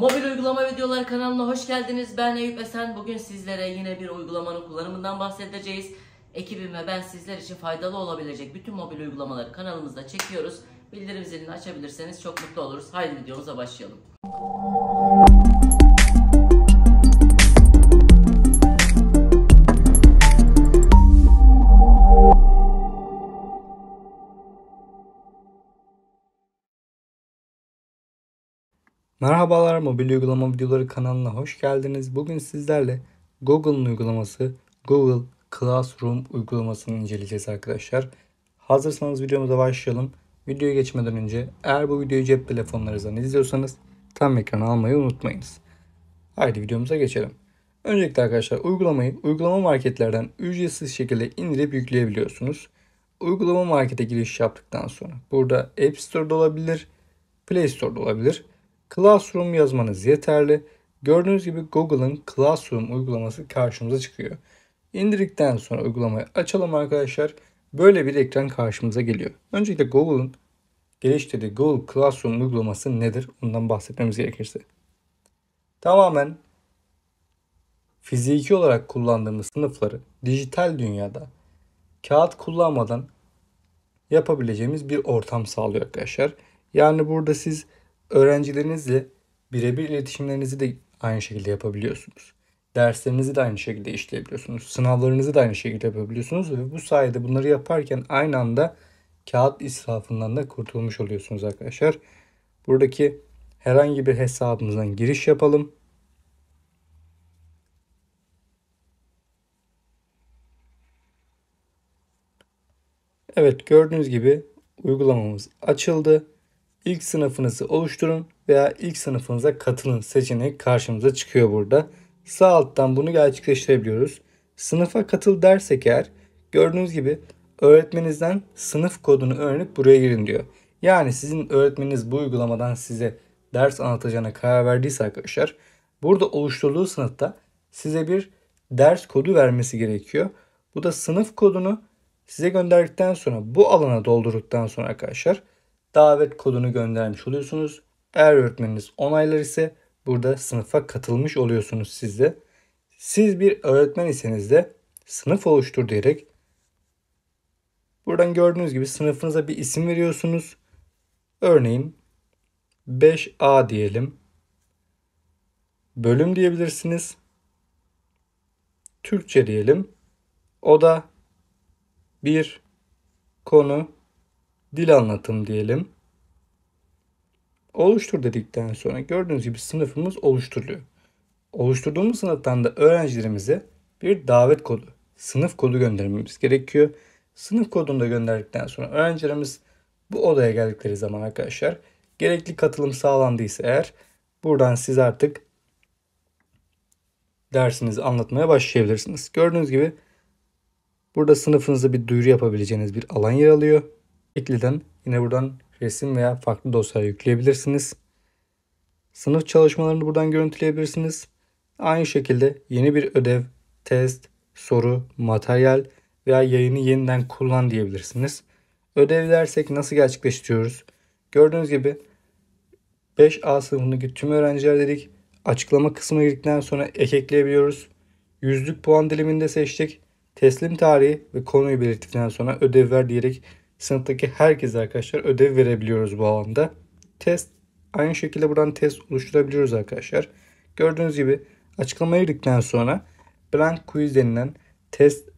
Mobil uygulama videoları kanalına hoş geldiniz. Ben Eyüp Esen. Bugün sizlere yine bir uygulamanın kullanımından bahsedeceğiz. Ekibim ve ben sizler için faydalı olabilecek bütün mobil uygulamaları kanalımızda çekiyoruz. Bildirim zilini açabilirseniz çok mutlu oluruz. Haydi videomuza başlayalım. Merhabalar mobil uygulama videoları kanalına hoş geldiniz. Bugün sizlerle Google'ın uygulaması Google Classroom uygulamasını inceleyeceğiz arkadaşlar. Hazırsanız videomuza başlayalım. Videoya geçmeden önce eğer bu videoyu cep telefonlarınızdan izliyorsanız tam ekranı almayı unutmayınız. Haydi videomuza geçelim. Öncelikle arkadaşlar uygulamayı uygulama marketlerden ücretsiz şekilde indirip yükleyebiliyorsunuz. Uygulama markete giriş yaptıktan sonra burada App Store'da olabilir, Play Store'da olabilir Classroom yazmanız yeterli. Gördüğünüz gibi Google'ın Classroom uygulaması karşımıza çıkıyor. İndirdikten sonra uygulamayı açalım arkadaşlar. Böyle bir ekran karşımıza geliyor. Öncelikle Google'ın geliştirdiği Google Classroom uygulaması nedir? Ondan bahsetmemiz gerekirse. Tamamen fiziki olarak kullandığımız sınıfları dijital dünyada kağıt kullanmadan yapabileceğimiz bir ortam sağlıyor arkadaşlar. Yani burada siz Öğrencilerinizle birebir iletişimlerinizi de aynı şekilde yapabiliyorsunuz. Derslerinizi de aynı şekilde işleyebiliyorsunuz. Sınavlarınızı da aynı şekilde yapabiliyorsunuz ve bu sayede bunları yaparken aynı anda kağıt israfından da kurtulmuş oluyorsunuz arkadaşlar. Buradaki herhangi bir hesabımızdan giriş yapalım. Evet gördüğünüz gibi uygulamamız açıldı ilk sınıfınızı oluşturun veya ilk sınıfınıza katılın seçeneği karşımıza çıkıyor burada. Sağ alttan bunu gerçekleştirebiliyoruz. Sınıfa katıl dersek eğer gördüğünüz gibi öğretmeninizden sınıf kodunu öğrenip buraya girin diyor. Yani sizin öğretmeniniz bu uygulamadan size ders anlatacağına karar verdiyse arkadaşlar burada oluşturduğu sınıfta size bir ders kodu vermesi gerekiyor. Bu da sınıf kodunu size gönderdikten sonra bu alana doldurduktan sonra arkadaşlar davet kodunu göndermiş oluyorsunuz. Eğer öğretmeniniz onaylar ise burada sınıfa katılmış oluyorsunuz siz de. Siz bir öğretmen iseniz de sınıf oluştur diyerek buradan gördüğünüz gibi sınıfınıza bir isim veriyorsunuz. Örneğin 5A diyelim. Bölüm diyebilirsiniz. Türkçe diyelim. O da bir konu dil anlatım diyelim. Oluştur dedikten sonra gördüğünüz gibi sınıfımız oluşturuluyor. Oluşturduğumuz sınıftan da öğrencilerimize bir davet kodu, sınıf kodu göndermemiz gerekiyor. Sınıf kodunu da gönderdikten sonra öğrencilerimiz bu odaya geldikleri zaman arkadaşlar gerekli katılım sağlandıysa eğer buradan siz artık dersinizi anlatmaya başlayabilirsiniz. Gördüğünüz gibi burada sınıfınızda bir duyuru yapabileceğiniz bir alan yer alıyor. Ekli'den yine buradan resim veya farklı dosya yükleyebilirsiniz. Sınıf çalışmalarını buradan görüntüleyebilirsiniz. Aynı şekilde yeni bir ödev, test, soru, materyal veya yayını yeniden kullan diyebilirsiniz. Ödev dersek nasıl gerçekleştiriyoruz? Gördüğünüz gibi 5A sınıfındaki tüm öğrenciler dedik. Açıklama kısmına girdikten sonra ek ekleyebiliyoruz. Yüzlük puan diliminde seçtik. Teslim tarihi ve konuyu belirttikten sonra ödev ver diyerek sınıftaki herkese arkadaşlar ödev verebiliyoruz bu alanda. Test aynı şekilde buradan test oluşturabiliyoruz arkadaşlar. Gördüğünüz gibi açıklamaya girdikten sonra blank quiz denilen test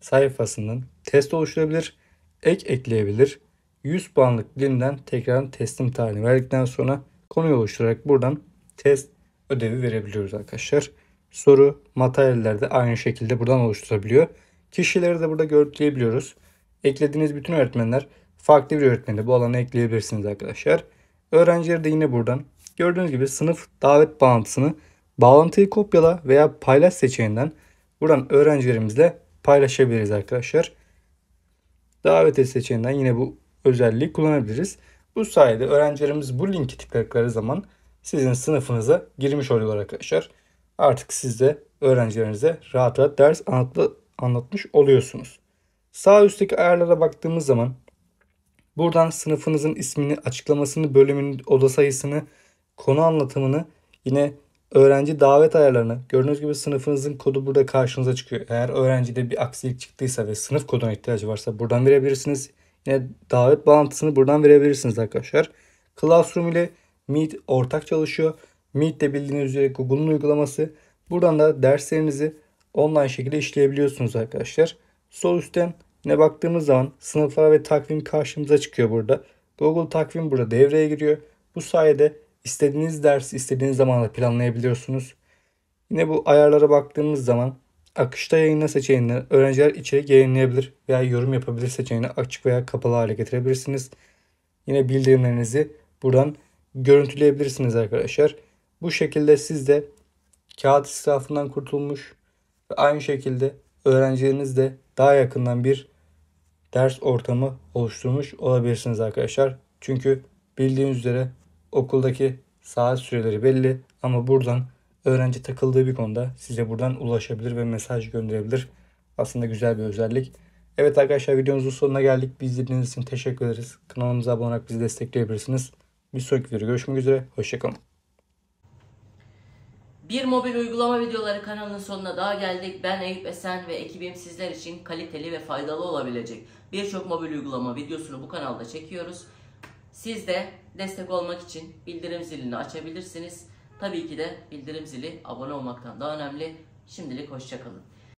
sayfasının test oluşturabilir, ek ekleyebilir. 100 puanlık bilimden tekrar teslim tarihini verdikten sonra konuyu oluşturarak buradan test ödevi verebiliyoruz arkadaşlar. Soru materyallerde aynı şekilde buradan oluşturabiliyor. Kişileri de burada görüntüleyebiliyoruz. Eklediğiniz bütün öğretmenler farklı bir öğretmeni bu alana ekleyebilirsiniz arkadaşlar. Öğrencileri de yine buradan gördüğünüz gibi sınıf davet bağlantısını bağlantıyı kopyala veya paylaş seçeneğinden buradan öğrencilerimizle paylaşabiliriz arkadaşlar. Davet et seçeneğinden yine bu özelliği kullanabiliriz. Bu sayede öğrencilerimiz bu linki tıkladıkları zaman sizin sınıfınıza girmiş oluyorlar arkadaşlar. Artık siz de öğrencilerinize rahat rahat ders anlatmış oluyorsunuz. Sağ üstteki ayarlara baktığımız zaman buradan sınıfınızın ismini, açıklamasını, bölümün oda sayısını, konu anlatımını yine öğrenci davet ayarlarını gördüğünüz gibi sınıfınızın kodu burada karşınıza çıkıyor. Eğer öğrencide bir aksilik çıktıysa ve sınıf koduna ihtiyacı varsa buradan verebilirsiniz. Yine davet bağlantısını buradan verebilirsiniz arkadaşlar. Classroom ile Meet ortak çalışıyor. Meet de bildiğiniz üzere Google'un uygulaması. Buradan da derslerinizi online şekilde işleyebiliyorsunuz arkadaşlar. Sol üstten ne baktığımız zaman sınıflar ve takvim karşımıza çıkıyor burada. Google takvim burada devreye giriyor. Bu sayede istediğiniz dersi istediğiniz zamanla planlayabiliyorsunuz. Yine bu ayarlara baktığımız zaman akışta yayınla seçeneğini öğrenciler içerik yayınlayabilir veya yorum yapabilir seçeneğini açık veya kapalı hale getirebilirsiniz. Yine bildirimlerinizi buradan görüntüleyebilirsiniz arkadaşlar. Bu şekilde siz de kağıt israfından kurtulmuş ve aynı şekilde öğrencileriniz de daha yakından bir ders ortamı oluşturmuş olabilirsiniz arkadaşlar. Çünkü bildiğiniz üzere okuldaki saat süreleri belli ama buradan öğrenci takıldığı bir konuda size buradan ulaşabilir ve mesaj gönderebilir. Aslında güzel bir özellik. Evet arkadaşlar videomuzun sonuna geldik. Bizi izlediğiniz için teşekkür ederiz. Kanalımıza abone olarak bizi destekleyebilirsiniz. Bir sonraki videoda görüşmek üzere. Hoşçakalın. Bir mobil uygulama videoları kanalının sonuna daha geldik. Ben Eyüp Esen ve ekibim sizler için kaliteli ve faydalı olabilecek birçok mobil uygulama videosunu bu kanalda çekiyoruz. Siz de destek olmak için bildirim zilini açabilirsiniz. Tabii ki de bildirim zili abone olmaktan daha önemli. Şimdilik hoşçakalın.